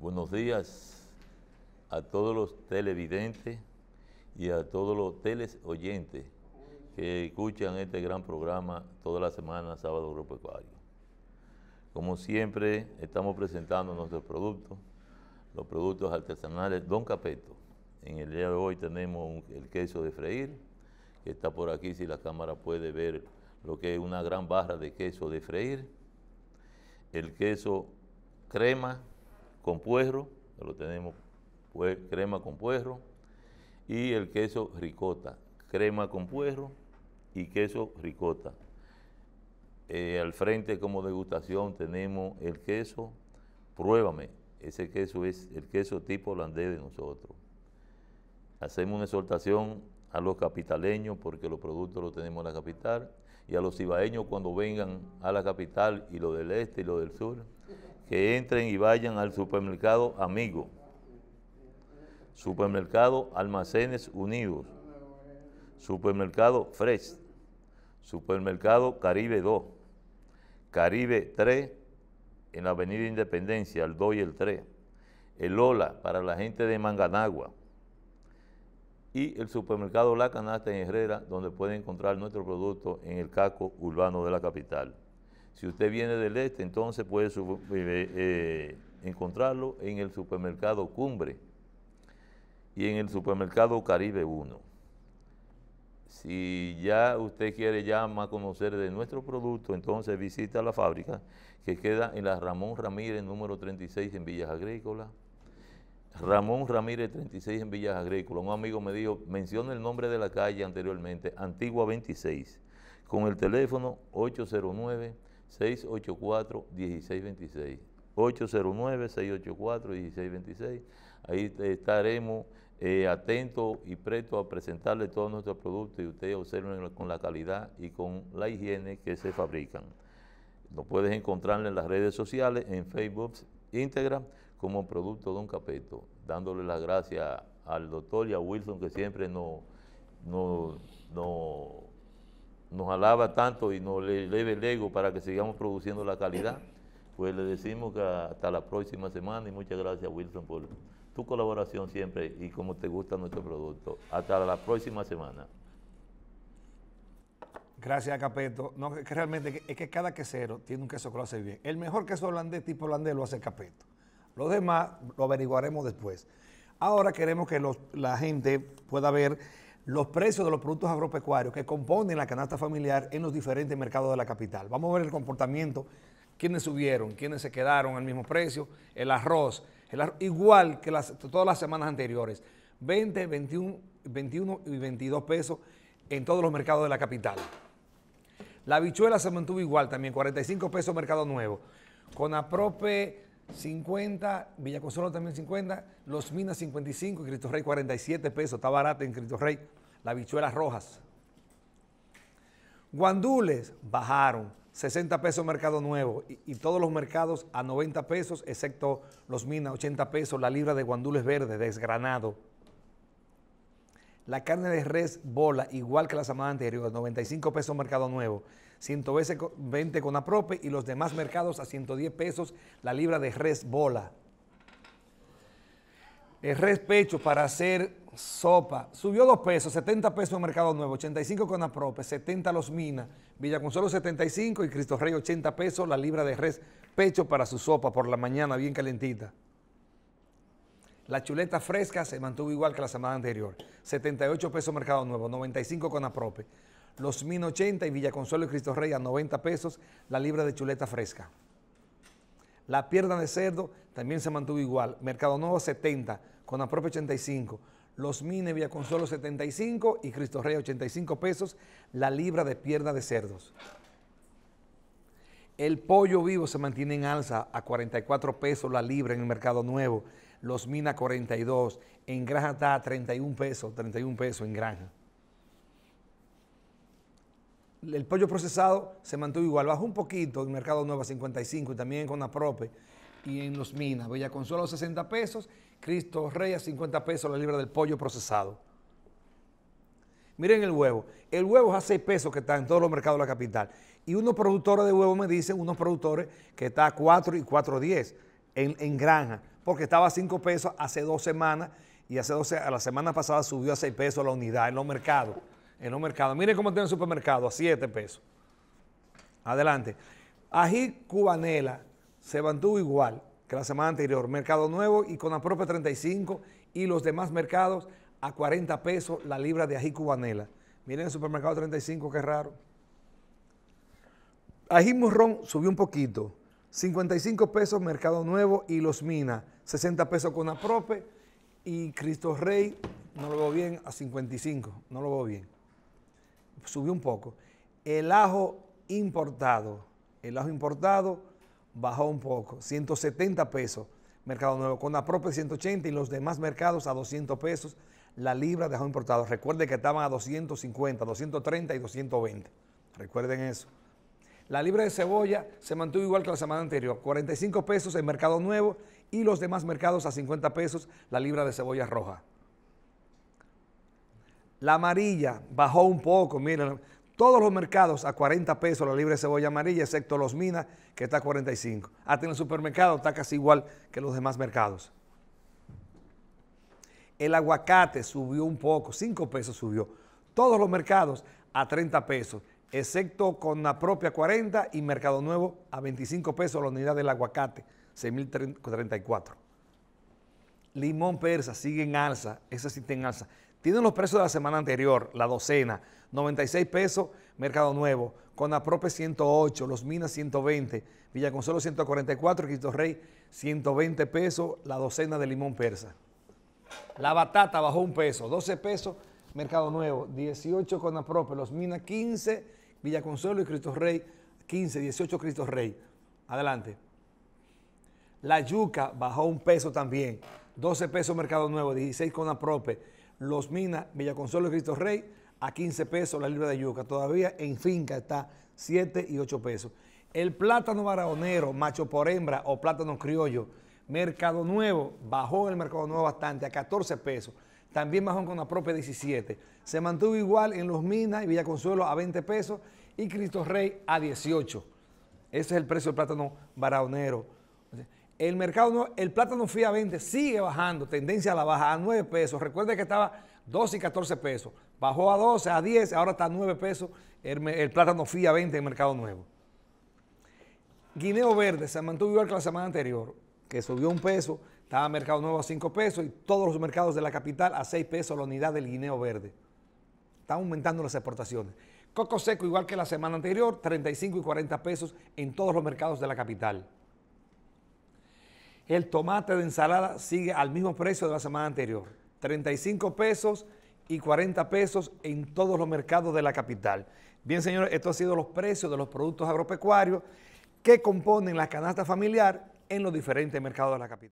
Buenos días a todos los televidentes y a todos los teles oyentes que escuchan este gran programa toda la semana, sábado agropecuario. Como siempre, estamos presentando nuestros productos, los productos artesanales Don Capeto. En el día de hoy tenemos el queso de freír, que está por aquí, si la cámara puede ver lo que es una gran barra de queso de freír. El queso crema, con puerro, lo tenemos crema con puerro, y el queso ricota, crema con puerro y queso ricota. Eh, al frente como degustación tenemos el queso, pruébame, ese queso es el queso tipo holandés de nosotros. Hacemos una exhortación a los capitaleños porque los productos los tenemos en la capital y a los cibaeños cuando vengan a la capital y lo del este y lo del sur que entren y vayan al supermercado Amigo, supermercado Almacenes Unidos, supermercado Fresh, supermercado Caribe 2, Caribe 3 en la Avenida Independencia, el 2 y el 3, el Ola para la gente de Manganagua y el supermercado La Canasta en Herrera, donde pueden encontrar nuestro producto en el casco urbano de la capital. Si usted viene del este, entonces puede eh, eh, encontrarlo en el supermercado Cumbre y en el supermercado Caribe 1. Si ya usted quiere ya más conocer de nuestro producto, entonces visita la fábrica que queda en la Ramón Ramírez número 36 en Villas Agrícolas. Ramón Ramírez 36 en Villas Agrícolas. Un amigo me dijo, menciona el nombre de la calle anteriormente, Antigua 26, con el teléfono 809 684-1626. 809-684-1626. Ahí estaremos eh, atentos y prestos a presentarle todos nuestros productos y ustedes observen con la calidad y con la higiene que se fabrican. Lo puedes encontrar en las redes sociales, en Facebook, Instagram, como Producto Don Capeto. Dándole las gracias al doctor y a Wilson que siempre no nos nos alaba tanto y nos leve el ego para que sigamos produciendo la calidad, pues le decimos que hasta la próxima semana y muchas gracias Wilson por tu colaboración siempre y como te gusta nuestro producto. Hasta la próxima semana. Gracias, Capeto. No, que realmente es que cada quesero tiene un queso que lo hace bien. El mejor queso holandés, tipo holandés, lo hace Capeto. Los demás lo averiguaremos después. Ahora queremos que la gente pueda ver los precios de los productos agropecuarios que componen la canasta familiar en los diferentes mercados de la capital. Vamos a ver el comportamiento, quiénes subieron, quiénes se quedaron al mismo precio, el arroz, el igual que las, todas las semanas anteriores, 20, 21, 21 y 22 pesos en todos los mercados de la capital. La habichuela se mantuvo igual también, 45 pesos mercado nuevo. Con aprope 50, Villaconsuelo también 50, Los Minas 55, Cristo Rey 47 pesos, está barato en Cristo Rey, las bichuelas rojas. Guandules bajaron, 60 pesos mercado nuevo y, y, todos los mercados a 90 pesos, excepto Los Minas 80 pesos, la libra de guandules verde desgranado. La carne de res bola, igual que la semana anterior, 95 pesos mercado nuevo, 120 con aprope y los demás mercados a 110 pesos la libra de res bola. El res pecho para hacer sopa subió 2 pesos, 70 pesos en Mercado Nuevo, 85 con aprope, 70 los minas, Villa Consuelo 75 y Cristo Rey 80 pesos la libra de res pecho para su sopa por la mañana bien calentita. La chuleta fresca se mantuvo igual que la semana anterior. 78 pesos Mercado Nuevo, 95 con Aprope. Los 80 y Villaconsuelo y Cristo Rey a 90 pesos la libra de chuleta fresca. La pierna de cerdo también se mantuvo igual. Mercado Nuevo 70, con Aprope 85. Los Mine Consuelo 75 y Cristo Rey 85 pesos la libra de pierna de cerdos. El pollo vivo se mantiene en alza a 44 pesos la libra en el Mercado Nuevo. Los Minas 42. En granja está a 31 pesos, 31 pesos en granja. El pollo procesado se mantuvo igual, bajó un poquito en Mercado Nueva 55 y también en Conaprope y en Los Minas. Bella Consuelo 60 pesos, Cristo Reyes a 50 pesos la libra del pollo procesado. Miren el huevo. El huevo es a 6 pesos que está en todos los mercados de la capital. Y unos productores de huevo me dicen, unos productores que está a 4 y 4.10 en, en granja porque estaba a 5 pesos hace dos semanas y hace 12, a la semana pasada subió a 6 pesos la unidad en los mercados. En los mercados. Miren cómo tiene el supermercado, a 7 pesos. Adelante. Ají cubanela se mantuvo igual que la semana anterior. Mercado Nuevo y con la propia 35 y los demás mercados a 40 pesos la libra de ají cubanela. Miren el supermercado 35, qué raro. Ají morrón subió un poquito, 55 pesos Mercado Nuevo y Los Minas, 60 pesos con Aprope y Cristo Rey, no lo veo bien, a 55, no lo veo bien. Subió un poco. El ajo importado, el ajo importado bajó un poco, 170 pesos Mercado Nuevo, con Aprope 180 y los demás mercados a 200 pesos la libra de ajo importado. Recuerde que estaban a 250, 230 y 220. Recuerden eso. La libra de cebolla se mantuvo igual que la semana anterior, 45 pesos en Mercado Nuevo y los demás mercados a 50 pesos la libra de cebolla roja. La amarilla bajó un poco, miren, todos los mercados a 40 pesos la libra de cebolla amarilla, excepto los minas, que está a 45. Hasta en el supermercado está casi igual que los demás mercados. El aguacate subió un poco, 5 pesos subió. Todos los mercados a 30 pesos excepto con la propia 40 y Mercado Nuevo a 25 pesos la unidad del aguacate, 6.034. Limón persa sigue en alza, esa sí está en alza. Tienen los precios de la semana anterior, la docena, 96 pesos Mercado Nuevo, con la propia 108, Los Minas 120, Villaconsuelo 144, Cristo Rey 120 pesos la docena de limón persa. La batata bajó un peso, 12 pesos Mercado Nuevo, 18 con la propia, Los Minas 15 Villa Consuelo y Cristo Rey, 15, 18 Cristo Rey. Adelante. La yuca bajó un peso también. 12 pesos Mercado Nuevo, 16 con Aprope. Los Minas, Villa Consuelo y Cristo Rey, a 15 pesos la libra de yuca. Todavía en finca está 7 y 8 pesos. El plátano baraonero, macho por hembra o plátano criollo, Mercado Nuevo, bajó el Mercado Nuevo bastante, a 14 pesos. También bajó con la propia 17. Se mantuvo igual en Los Minas y Villa Consuelo a 20 pesos y Cristo Rey a 18. Ese es el precio del plátano baraonero. El mercado, el plátano FIA 20, sigue bajando, tendencia a la baja, a 9 pesos. Recuerden que estaba 12 y 14 pesos. Bajó a 12, a 10, ahora está a 9 pesos el, plátano FIA 20 en Mercado Nuevo. Guineo Verde se mantuvo igual que la semana anterior, que subió un peso estaba Mercado Nuevo a 5 pesos y todos los mercados de la capital a 6 pesos la unidad del guineo verde. Están aumentando las exportaciones. Coco seco, igual que la semana anterior, 35 y 40 pesos en todos los mercados de la capital. El tomate de ensalada sigue al mismo precio de la semana anterior, 35 pesos y 40 pesos en todos los mercados de la capital. Bien, señores, estos han sido los precios de los productos agropecuarios que componen la canasta familiar en los diferentes mercados de la capital.